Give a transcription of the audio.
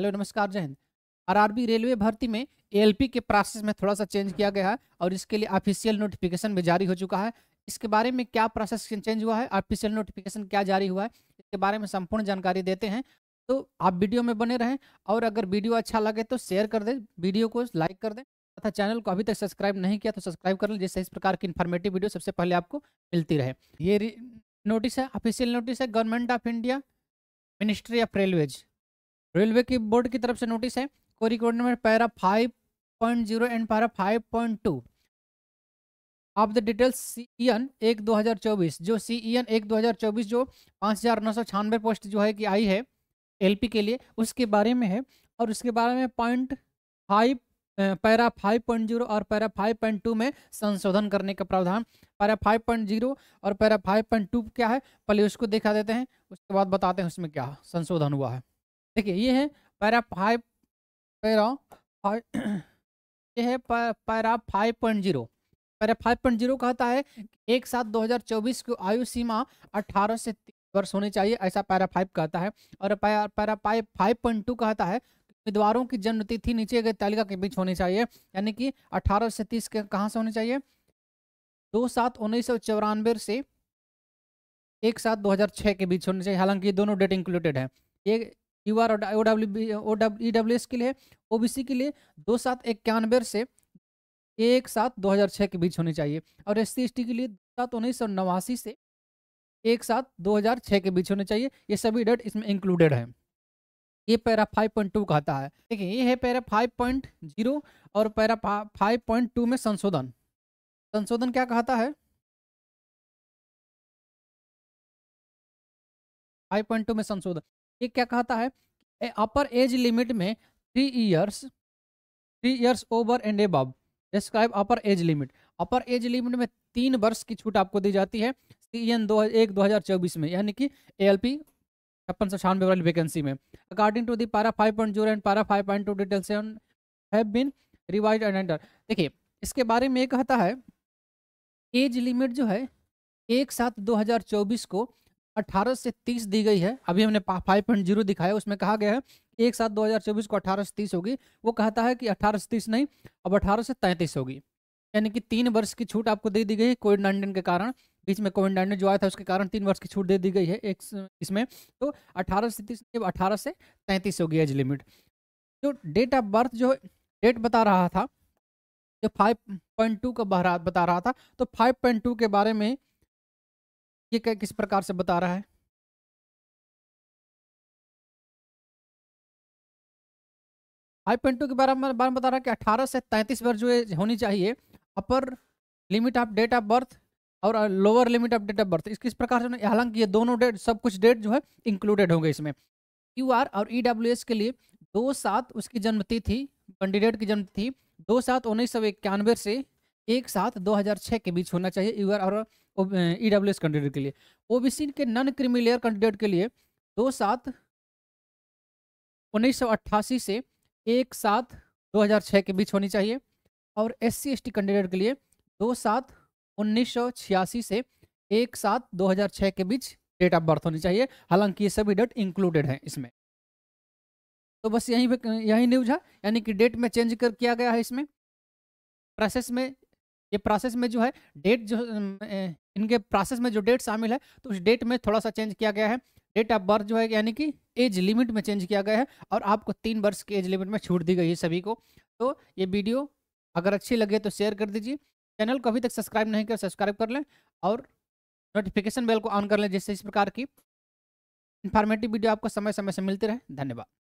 hello नमस्कार जय Hind RRB railway भर्ती में एएलपी के प्रोसेस में थोड़ा सा चेंज किया गया है और इसके लिए ऑफिशियल नोटिफिकेशन भी जारी हो चुका है इसके बारे में क्या प्रोसेस चेंज हुआ है ऑफिशियल नोटिफिकेशन क्या जारी हुआ है इसके बारे में संपूर्ण जानकारी देते हैं तो आप वीडियो में बने रहें और अगर वीडियो अच्छा लगे तो शेयर कर दें वीडियो को लाइक कर दें तथा चैनल को अभी तक सब्सक्राइब नहीं किया तो सब्सक्राइब कर लें जिससे इस प्रकार की इन्फॉर्मेटिव वीडियो सबसे पहले आपको मिलती रहे ये नोटिस है ऑफिशियल नोटिस है government of India ministry of railways railway की बोर्ड की तरफ से नोटिस है कोरी code number para five point zero and para five point two of the details C E N एक दो हज़ार चौबीस जो सी ई एन एक दो हज़ार चौबीस जो पाँच हज़ार नौ सौ छियानवे पोस्ट जो है कि आई है एल पी के लिए उसके बारे में है और उसके बारे में point five para five point zero और पैरा फाइव पॉइंट टू में संशोधन करने का प्रावधान पैरा फाइव पॉइंट जीरो और पैरा फाइव पॉइंट टू क्या है पहले उसको देखा देते हैं उसके बाद बताते हैं उसमें क्या संशोधन हुआ है देखिए ये है पैरा फाइव पैरा फाइव ये है para five point zero para five point zero कहता है एक हज़ार चौबीस की आयु सीमा अठारह से वर्ष होनी चाहिए ऐसा पैरा फाइव कहता है और para five five point two कहता है उम्मीदवारों की जन्म तिथि नीचे गए तालिका के बीच होनी चाहिए यानी कि अठारह से तीस के कहाँ से होनी चाहिए दो सात उन्नीस सौ चौरानवे से एक सात 2006 के बीच होनी चाहिए हालांकि ये दोनों डेट इंक्लूडेड है ये U R O W O W S के लिए ओबीसी के लिए दो सात इक्यानवे से एक सात दो हज़ार छः के बीच होनी चाहिए और एस सी एस टी के लिए सात उन्नीस सौ नवासी से एक सात दो हज़ार छः के बीच होने चाहिए ये सभी डेट इसमें इंक्लूडेड है ये पैरा फाइव पॉइंट टू कहता है देखिए ये है पैरा फाइव पॉइंट जीरो और पैरा फाइव पॉइंट टू में संशोधन संशोधन क्या कहता है फाइव पॉइंट टू में संशोधन ये क्या कहता है अपर एज लिमिट में three years three years over and एब describe upper age limit upper age limit में तीन वर्ष की छूट आपको दी जाती है सी एन दो एक दो हज़ार चौबीस में यानी कि ए एल पी छप्पन सौ छियानवे वाली वैकेंसी में according to the para five point zero and para five point two detail seven have been revise and एंडर देखिए इसके बारे में ये कहता है एज लिमिट जो है एक सात 2024 को 18 से 30 दी गई है अभी हमने 5.0 दिखाया उसमें कहा गया है एक साथ 2024 को 18 से 30 होगी वो कहता है कि 18 से 30 नहीं अब 18 से 33 होगी यानी कि तीन वर्ष की छूट आपको दे दी गई कोविड नाइन्टीन के कारण बीच में कोविड नाइन्टीन जो आया था उसके कारण तीन वर्ष की छूट दे दी गई है एक इसमें तो अठारह से तीस अठारह से तैंतीस होगी एज लिमिट जो डेट ऑफ बर्थ जो डेट बता रहा था जो टू का बता रहा था तो टू के बारे में ये क्या किस प्रकार से बता रहा है आई पॉइंट टू के बारे में बारे में बता रहा है कि अठारह से तैंतीस वर्ष जो होनी चाहिए upper limit of date of birth और lower limit of date of birth इस किस प्रकार से हालांकि ये दोनों डेट सब कुछ डेट जो है इंक्लूडेड होंगे इसमें यू आर और ई डब्ल्यू एस के लिए दो सात उसकी जन्म तिथि कैंडिडेट की जन्म दो सात उन्नीस सौ इक्यानवे से एक साथ 2006 के बीच होना चाहिए यूआर और ई डब्ल्यू एस कैंडिडेट के लिए ओबीसी के नॉन क्रिमिलेयर कैंडिडेट के लिए दो सात उन्नीस से एक सात 2006 के बीच होनी चाहिए और S C S T candidate के लिए दो सात उन्नीस से एक सात 2006 के बीच डेट ऑफ बर्थ होनी चाहिए हालांकि ये सभी डेट इंक्लूडेड हैं इसमें तो बस यहीं पे यही न्यूज है यानी कि डेट में चेंज कर किया गया है इसमें प्रोसेस में ये प्रोसेस में जो है डेट जो इनके प्रोसेस में जो डेट शामिल है तो उस डेट में थोड़ा सा चेंज किया गया है डेट ऑफ बर्थ जो है यानी कि एज लिमिट में चेंज किया गया है और आपको तीन वर्ष की एज लिमिट में छूट दी गई है सभी को तो ये वीडियो अगर अच्छी लगे तो शेयर कर दीजिए चैनल को अभी तक सब्सक्राइब नहीं कर सब्सक्राइब कर लें और नोटिफिकेशन बेल को ऑन कर लें जिससे इस प्रकार की इन्फॉर्मेटिव वीडियो आपको समय समय से मिलती रहे धन्यवाद